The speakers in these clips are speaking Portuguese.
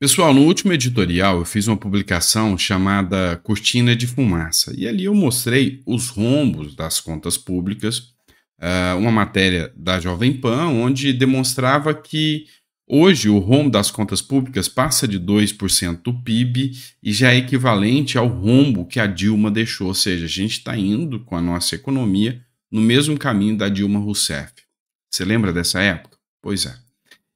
Pessoal, no último editorial eu fiz uma publicação chamada Cortina de Fumaça e ali eu mostrei os rombos das contas públicas, ah, uma matéria da Jovem Pan, onde demonstrava que hoje o rombo das contas públicas passa de 2% do PIB e já é equivalente ao rombo que a Dilma deixou, ou seja, a gente está indo com a nossa economia no mesmo caminho da Dilma Rousseff. Você lembra dessa época? Pois é.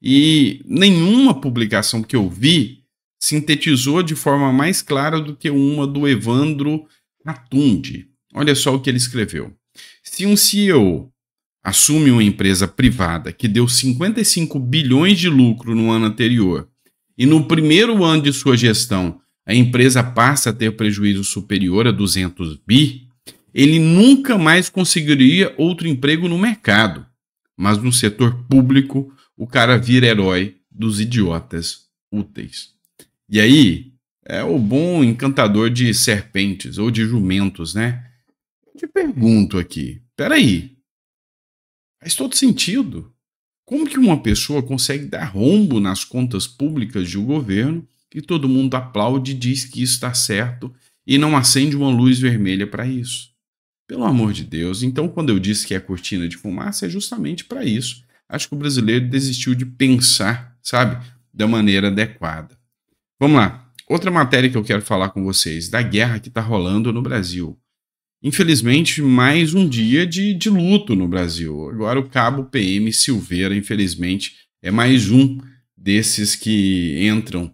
E nenhuma publicação que eu vi sintetizou de forma mais clara do que uma do Evandro Atundi. Olha só o que ele escreveu. Se um CEO assume uma empresa privada que deu 55 bilhões de lucro no ano anterior e no primeiro ano de sua gestão a empresa passa a ter prejuízo superior a 200 bi, ele nunca mais conseguiria outro emprego no mercado. Mas no setor público, o cara vira herói dos idiotas úteis. E aí, é o bom encantador de serpentes ou de jumentos, né? Eu te pergunto aqui, peraí, faz todo sentido. Como que uma pessoa consegue dar rombo nas contas públicas de um governo e todo mundo aplaude e diz que isso está certo e não acende uma luz vermelha para isso? Pelo amor de Deus, então quando eu disse que é cortina de fumaça é justamente para isso, acho que o brasileiro desistiu de pensar, sabe, da maneira adequada. Vamos lá. Outra matéria que eu quero falar com vocês, da guerra que está rolando no Brasil. Infelizmente, mais um dia de, de luto no Brasil. Agora, o cabo PM Silveira, infelizmente, é mais um desses que entram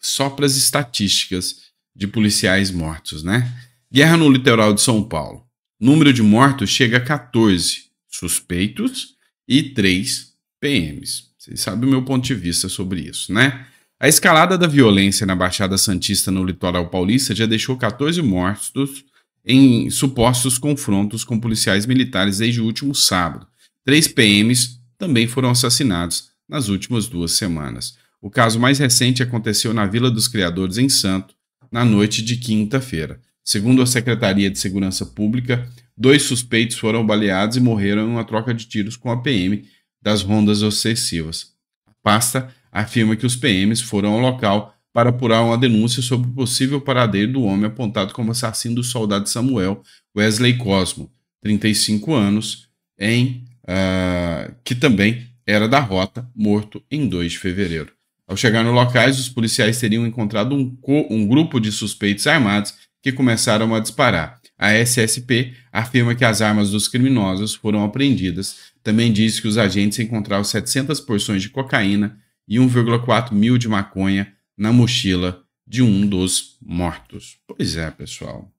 só para as estatísticas de policiais mortos, né? Guerra no litoral de São Paulo. Número de mortos chega a 14. Suspeitos e 3 PMs. Vocês sabem o meu ponto de vista sobre isso, né? A escalada da violência na Baixada Santista no litoral paulista já deixou 14 mortos em supostos confrontos com policiais militares desde o último sábado. Três PMs também foram assassinados nas últimas duas semanas. O caso mais recente aconteceu na Vila dos Criadores, em Santo, na noite de quinta-feira. Segundo a Secretaria de Segurança Pública, dois suspeitos foram baleados e morreram em uma troca de tiros com a PM das rondas obsessivas. A pasta afirma que os PMs foram ao local para apurar uma denúncia sobre o possível paradeiro do homem apontado como assassino do soldado Samuel Wesley Cosmo, 35 anos, em uh, que também era da rota, morto em 2 de fevereiro. Ao chegar no locais, os policiais teriam encontrado um, um grupo de suspeitos armados que começaram a disparar. A SSP afirma que as armas dos criminosos foram apreendidas. Também diz que os agentes encontraram 700 porções de cocaína e 1,4 mil de maconha na mochila de um dos mortos. Pois é, pessoal.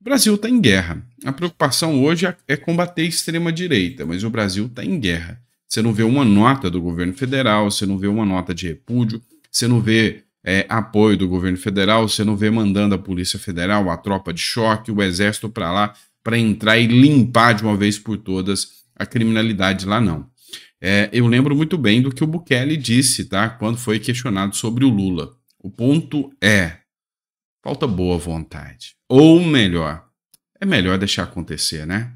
O Brasil está em guerra. A preocupação hoje é, é combater a extrema-direita, mas o Brasil está em guerra. Você não vê uma nota do governo federal, você não vê uma nota de repúdio, você não vê é, apoio do governo federal, você não vê mandando a Polícia Federal, a tropa de choque, o exército para lá, para entrar e limpar de uma vez por todas a criminalidade lá, não. É, eu lembro muito bem do que o Bukele disse, tá? Quando foi questionado sobre o Lula. O ponto é: falta boa vontade. Ou melhor, é melhor deixar acontecer, né?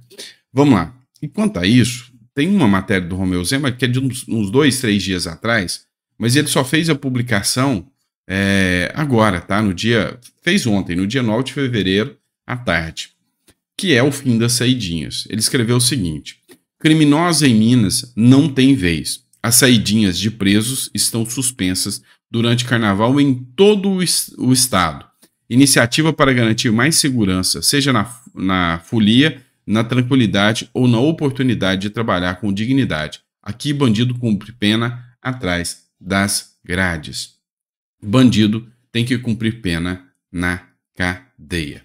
Vamos lá. Enquanto a isso, tem uma matéria do Romeu Zema que é de uns, uns dois, três dias atrás, mas ele só fez a publicação é, agora, tá? No dia. Fez ontem, no dia 9 de fevereiro, à tarde. Que é o fim das saidinhas. Ele escreveu o seguinte: criminosa em Minas não tem vez. As saidinhas de presos estão suspensas durante carnaval em todo o estado. Iniciativa para garantir mais segurança, seja na, na folia, na tranquilidade ou na oportunidade de trabalhar com dignidade. Aqui, bandido cumpre pena atrás das grades bandido tem que cumprir pena na cadeia.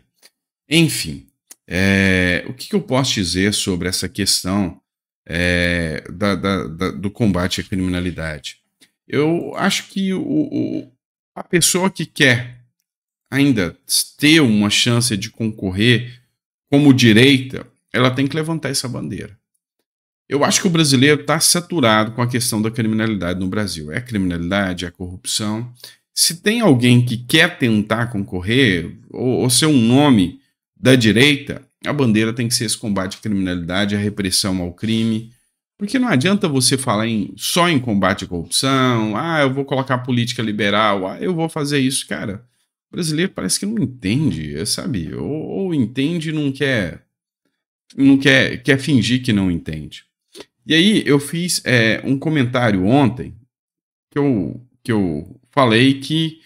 Enfim, é, o que, eu posso dizer sobre essa questão é, da, da, da, do combate à criminalidade? Eu acho que o, o, a pessoa que quer ainda ter uma chance de concorrer como direita, ela tem que levantar essa bandeira. Eu acho que o brasileiro está saturado com a questão da criminalidade no Brasil. É a criminalidade, é a corrupção se tem alguém que quer tentar concorrer, ou, ou ser um nome da direita, a bandeira tem que ser esse combate à criminalidade, a repressão ao crime. Porque não adianta você falar em, só em combate à corrupção, ah, eu vou colocar política liberal, ah, eu vou fazer isso. Cara, o brasileiro parece que não entende, sabe? Ou, ou entende e não quer. Não quer, quer fingir que não entende. E aí eu fiz é, um comentário ontem que eu, que eu falei que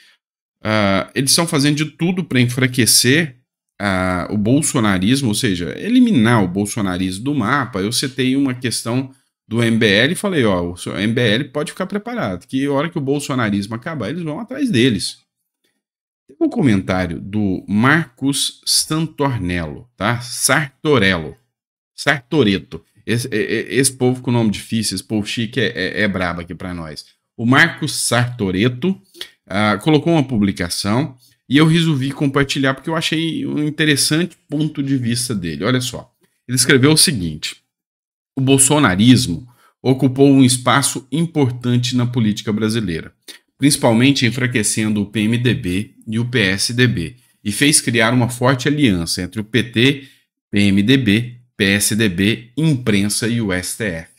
uh, eles estão fazendo de tudo para enfraquecer uh, o bolsonarismo, ou seja, eliminar o bolsonarismo do mapa. Eu citei uma questão do MBL e falei: ó, o MBL pode ficar preparado, que a hora que o bolsonarismo acabar, eles vão atrás deles. Tem um comentário do Marcos Santornello, tá? Sartorello. Sartoreto. Esse, esse, povo com nome difícil, esse povo chique é, é, é brabo aqui para nós o Marcos Sartoreto uh, colocou uma publicação e eu resolvi compartilhar porque eu achei um interessante ponto de vista dele. Olha só. Ele escreveu o seguinte: o bolsonarismo ocupou um espaço importante na política brasileira, principalmente enfraquecendo o PMDB e o PSDB, e fez criar uma forte aliança entre o PT, PMDB, PSDB, imprensa e o STF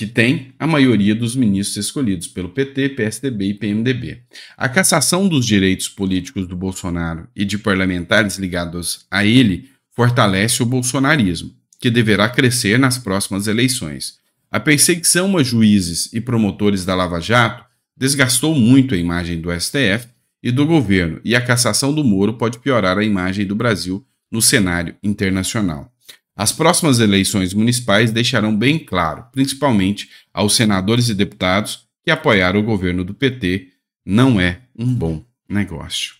que tem a maioria dos ministros escolhidos pelo PT, PSDB e PMDB. A cassação dos direitos políticos do Bolsonaro e de parlamentares ligados a ele fortalece o bolsonarismo, que deverá crescer nas próximas eleições. A perseguição a juízes e promotores da Lava Jato desgastou muito a imagem do STF e do governo, e a cassação do Moro pode piorar a imagem do Brasil no cenário internacional. As próximas eleições municipais deixarão bem claro, principalmente aos senadores e deputados, que apoiar o governo do PT não é um bom negócio.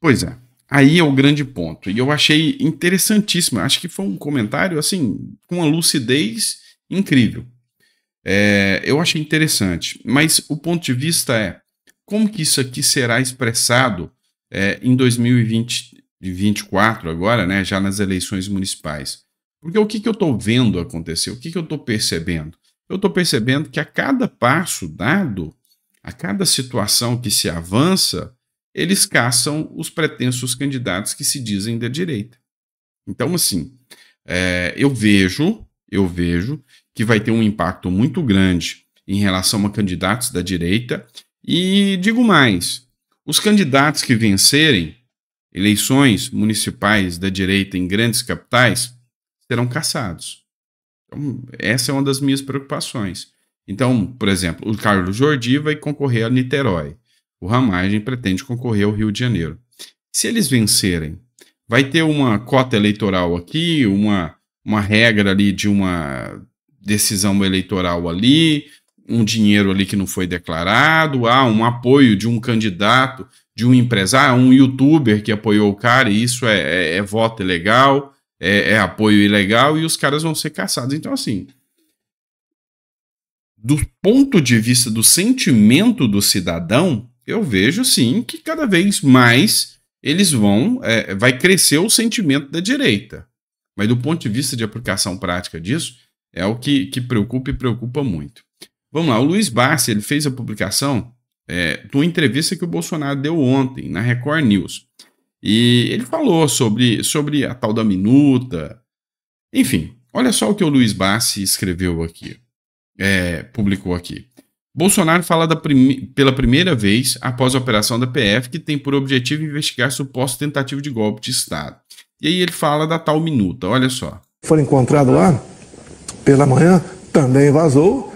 Pois é, aí é o grande ponto. E eu achei interessantíssimo. Acho que foi um comentário assim, com uma lucidez incrível. É, eu achei interessante. Mas o ponto de vista é como que isso aqui será expressado é, em 2020, 2024 agora, né, já nas eleições municipais. Porque o que, que eu estou vendo acontecer? O que, que eu estou percebendo? Eu estou percebendo que a cada passo dado, a cada situação que se avança, eles caçam os pretensos candidatos que se dizem da direita. Então, assim, é, eu vejo, eu vejo que vai ter um impacto muito grande em relação a candidatos da direita. E digo mais: os candidatos que vencerem eleições municipais da direita em grandes capitais serão caçados. Então, essa é uma das minhas preocupações. Então, por exemplo, o Carlos Jordi vai concorrer a Niterói. O Ramagem pretende concorrer ao Rio de Janeiro. Se eles vencerem, vai ter uma cota eleitoral aqui, uma, uma regra ali de uma decisão eleitoral ali, um dinheiro ali que não foi declarado, há ah, um apoio de um candidato, de um empresário, um youtuber que apoiou o cara, e isso é, é, é voto ilegal é, é apoio ilegal e os caras vão ser caçados. Então, assim, do ponto de vista do sentimento do cidadão, eu vejo sim que cada vez mais eles vão, é, vai crescer o sentimento da direita. Mas do ponto de vista de aplicação prática disso, é o que, que preocupa e preocupa muito. Vamos lá, o Luiz Bassi, ele fez a publicação é, de uma entrevista que o Bolsonaro deu ontem na Record News. E ele falou sobre, sobre a tal da minuta. Enfim, olha só o que o Luiz Bassi escreveu aqui, é, publicou aqui. Bolsonaro fala pela primeira vez após a operação da PF, que tem por objetivo investigar suposto tentativa de golpe de Estado. E aí ele fala da tal minuta, olha só. Foi encontrado lá, pela manhã, também vazou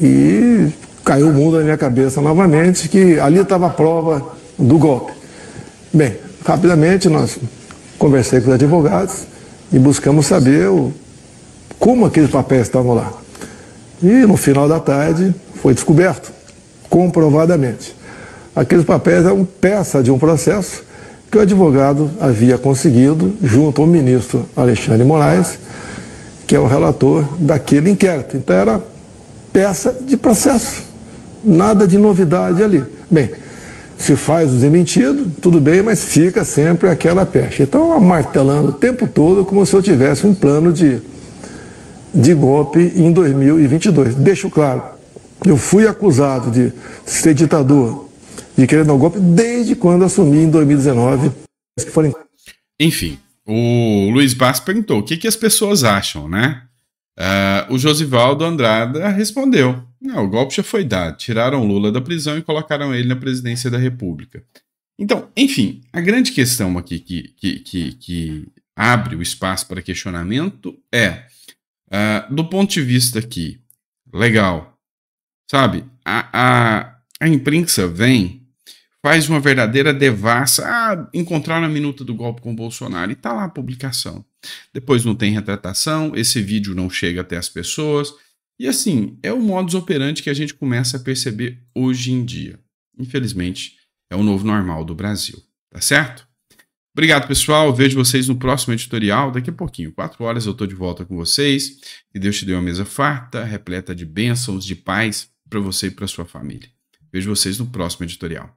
e caiu o mundo na minha cabeça novamente que ali estava a prova do golpe. Bem, rapidamente nós conversei com os advogados e buscamos saber o, como aqueles papéis estavam lá. E no final da tarde foi descoberto, comprovadamente. Aqueles papéis eram peça de um processo que o advogado havia conseguido junto ao ministro Alexandre Moraes, que é o relator daquele inquérito. Então era peça de processo, nada de novidade ali. Bem, se faz o desmentido tudo bem, mas fica sempre aquela pecha. Então, martelando o tempo todo como se eu tivesse um plano de, de golpe em 2022. Deixo claro, eu fui acusado de ser ditador, de querer dar um golpe, desde quando assumi em 2019. Enfim, o Luiz Bass perguntou o que, que as pessoas acham, né? Uh, o Josivaldo Andrada respondeu. Não, o golpe já foi dado. Tiraram Lula da prisão e colocaram ele na presidência da República. Então, enfim, a grande questão aqui que, que, que, que abre o espaço para questionamento é, uh, do ponto de vista aqui, legal, sabe? A, a, a imprensa vem, faz uma verdadeira devassa. Ah, encontraram a minuta do golpe com Bolsonaro e está lá a publicação. Depois não tem retratação, esse vídeo não chega até as pessoas e assim, é o modus operandi que a gente começa a perceber hoje em dia. Infelizmente, é o novo normal do Brasil, tá certo? Obrigado, pessoal. Vejo vocês no próximo editorial. Daqui a pouquinho, quatro horas, eu estou de volta com vocês. Que Deus te dê uma mesa farta, repleta de bênçãos, de paz para você e para sua família. Vejo vocês no próximo editorial.